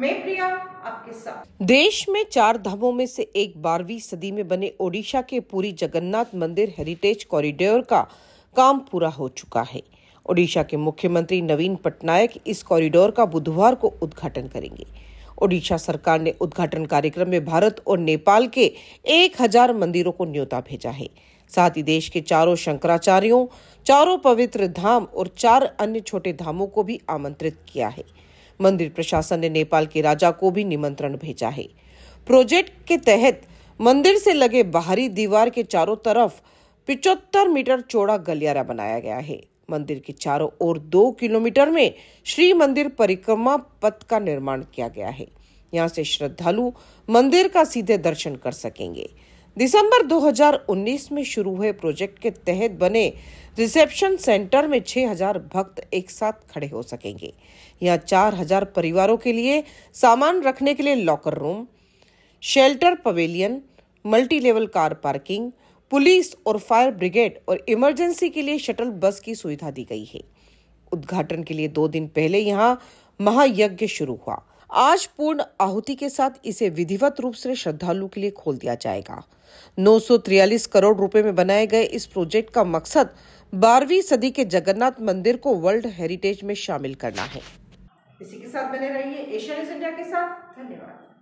मैं प्रिया आपके साथ देश में चार धामों में से एक बारहवीं सदी में बने ओडिशा के पूरी जगन्नाथ मंदिर हेरिटेज कॉरिडोर का काम पूरा हो चुका है ओडिशा के मुख्यमंत्री नवीन पटनायक इस कॉरिडोर का बुधवार को उद्घाटन करेंगे ओडिशा सरकार ने उद्घाटन कार्यक्रम में भारत और नेपाल के एक हजार मंदिरों को न्योता भेजा है साथ ही देश के चारों शंकराचार्यों चारों पवित्र धाम और चार अन्य छोटे धामों को भी आमंत्रित किया है मंदिर प्रशासन ने नेपाल के राजा को भी निमंत्रण भेजा है प्रोजेक्ट के तहत मंदिर से लगे बाहरी दीवार के चारों तरफ पिचहत्तर मीटर चौड़ा गलियारा बनाया गया है मंदिर के चारों ओर दो किलोमीटर में श्री मंदिर परिक्रमा पथ का निर्माण किया गया है यहाँ से श्रद्धालु मंदिर का सीधे दर्शन कर सकेंगे दिसंबर 2019 में शुरू हुए प्रोजेक्ट के तहत बने रिसेप्शन सेंटर में 6000 भक्त एक साथ खड़े हो सकेंगे यहाँ 4000 परिवारों के लिए सामान रखने के लिए locker room shelter pavilion multi level car parking police और फायर ब्रिगेड और इमरजेंसी के लिए शटल बस की सुविधा दी गई है उद्घाटन के लिए दो दिन पहले यहाँ महायज्ञ शुरू हुआ आज पूर्ण आहुति के साथ इसे विधिवत रूप से श्रद्धालु के लिए खोल दिया जाएगा 943 करोड़ रुपए में बनाए गए इस प्रोजेक्ट का मकसद 12वीं सदी के जगन्नाथ मंदिर को वर्ल्ड हेरिटेज में शामिल करना है इसी के साथ बने रहिए एशिया इंडिया के साथ धन्यवाद